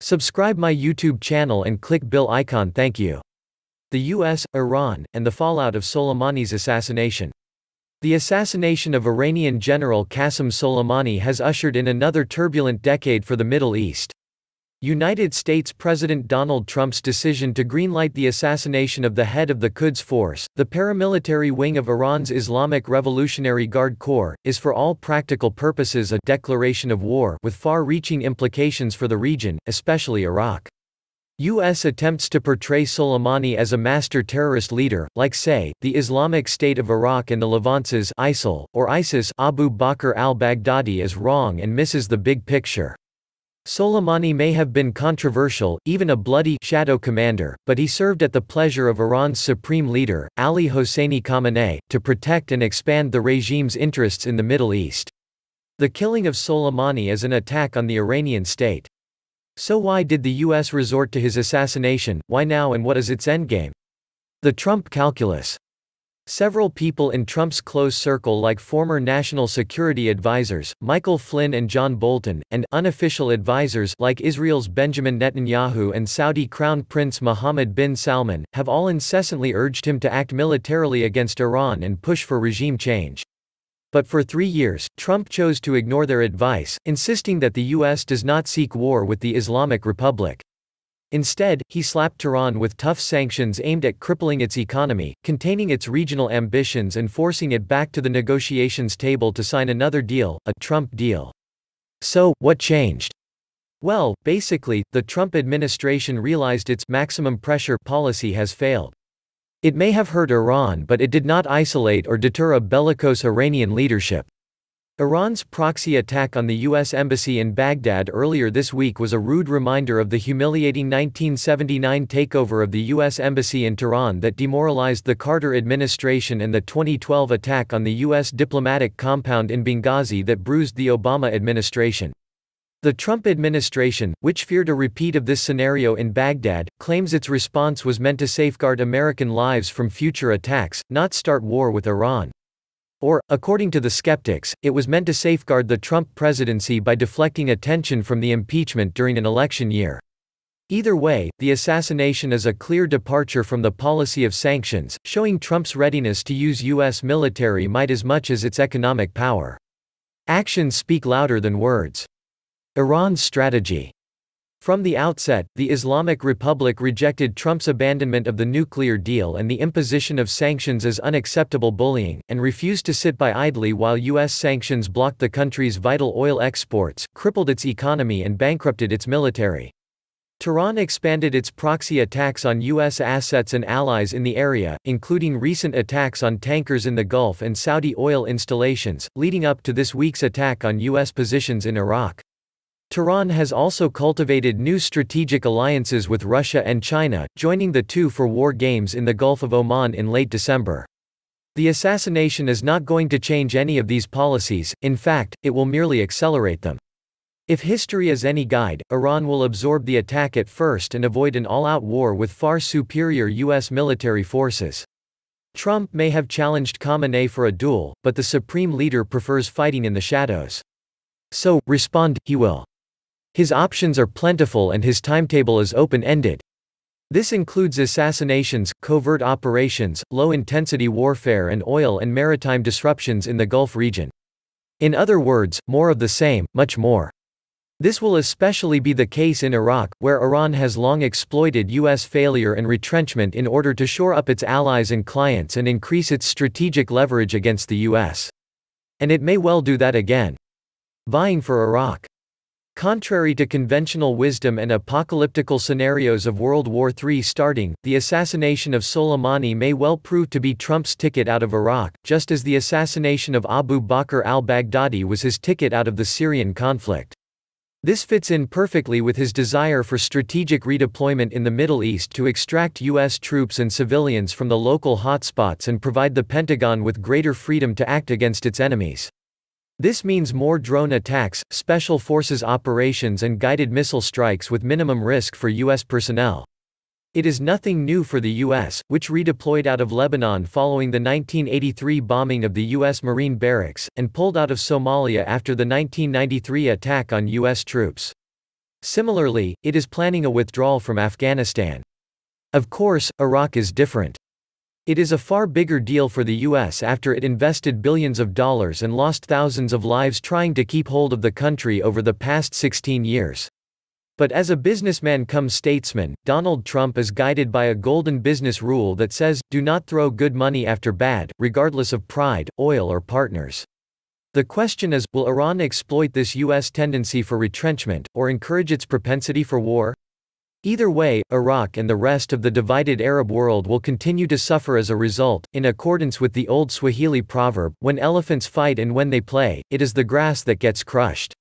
Subscribe my YouTube channel and click bell icon thank you. The US, Iran, and the fallout of Soleimani's assassination. The assassination of Iranian General Qasem Soleimani has ushered in another turbulent decade for the Middle East. United States President Donald Trump's decision to greenlight the assassination of the head of the Quds Force, the paramilitary wing of Iran's Islamic Revolutionary Guard Corps, is for all practical purposes a declaration of war with far-reaching implications for the region, especially Iraq. U.S. attempts to portray Soleimani as a master terrorist leader, like say, the Islamic State of Iraq and the Levant's ISIL, or ISIS Abu Bakr al-Baghdadi is wrong and misses the big picture. Soleimani may have been controversial, even a bloody shadow commander, but he served at the pleasure of Iran's supreme leader, Ali Hosseini Khamenei, to protect and expand the regime's interests in the Middle East. The killing of Soleimani is an attack on the Iranian state. So why did the U.S. resort to his assassination, why now and what is its endgame? The Trump calculus Several people in Trump's close circle like former national security advisers, Michael Flynn and John Bolton, and unofficial advisers like Israel's Benjamin Netanyahu and Saudi Crown Prince Mohammed bin Salman, have all incessantly urged him to act militarily against Iran and push for regime change. But for three years, Trump chose to ignore their advice, insisting that the U.S. does not seek war with the Islamic Republic. Instead, he slapped Tehran with tough sanctions aimed at crippling its economy, containing its regional ambitions and forcing it back to the negotiations table to sign another deal, a Trump deal. So, what changed? Well, basically, the Trump administration realized its maximum pressure policy has failed. It may have hurt Iran but it did not isolate or deter a bellicose Iranian leadership. Iran's proxy attack on the U.S. Embassy in Baghdad earlier this week was a rude reminder of the humiliating 1979 takeover of the U.S. Embassy in Tehran that demoralized the Carter administration and the 2012 attack on the U.S. diplomatic compound in Benghazi that bruised the Obama administration. The Trump administration, which feared a repeat of this scenario in Baghdad, claims its response was meant to safeguard American lives from future attacks, not start war with Iran. Or, according to the skeptics, it was meant to safeguard the Trump presidency by deflecting attention from the impeachment during an election year. Either way, the assassination is a clear departure from the policy of sanctions, showing Trump's readiness to use U.S. military might as much as its economic power. Actions speak louder than words. Iran's strategy. From the outset, the Islamic Republic rejected Trump's abandonment of the nuclear deal and the imposition of sanctions as unacceptable bullying, and refused to sit by idly while U.S. sanctions blocked the country's vital oil exports, crippled its economy and bankrupted its military. Tehran expanded its proxy attacks on U.S. assets and allies in the area, including recent attacks on tankers in the Gulf and Saudi oil installations, leading up to this week's attack on U.S. positions in Iraq. Tehran has also cultivated new strategic alliances with Russia and China, joining the two for war games in the Gulf of Oman in late December. The assassination is not going to change any of these policies, in fact, it will merely accelerate them. If history is any guide, Iran will absorb the attack at first and avoid an all-out war with far superior U.S. military forces. Trump may have challenged Khamenei for a duel, but the supreme leader prefers fighting in the shadows. So, respond, he will. His options are plentiful and his timetable is open-ended. This includes assassinations, covert operations, low-intensity warfare and oil and maritime disruptions in the Gulf region. In other words, more of the same, much more. This will especially be the case in Iraq, where Iran has long exploited U.S. failure and retrenchment in order to shore up its allies and clients and increase its strategic leverage against the U.S. And it may well do that again. Vying for Iraq. Contrary to conventional wisdom and apocalyptical scenarios of World War III starting, the assassination of Soleimani may well prove to be Trump's ticket out of Iraq, just as the assassination of Abu Bakr al-Baghdadi was his ticket out of the Syrian conflict. This fits in perfectly with his desire for strategic redeployment in the Middle East to extract U.S. troops and civilians from the local hotspots and provide the Pentagon with greater freedom to act against its enemies. This means more drone attacks, special forces operations and guided missile strikes with minimum risk for U.S. personnel. It is nothing new for the U.S., which redeployed out of Lebanon following the 1983 bombing of the U.S. Marine barracks, and pulled out of Somalia after the 1993 attack on U.S. troops. Similarly, it is planning a withdrawal from Afghanistan. Of course, Iraq is different. It is a far bigger deal for the US after it invested billions of dollars and lost thousands of lives trying to keep hold of the country over the past 16 years. But as a businessman come statesman, Donald Trump is guided by a golden business rule that says, do not throw good money after bad, regardless of pride, oil or partners. The question is, will Iran exploit this U.S. tendency for retrenchment, or encourage its propensity for war? Either way, Iraq and the rest of the divided Arab world will continue to suffer as a result, in accordance with the old Swahili proverb, when elephants fight and when they play, it is the grass that gets crushed.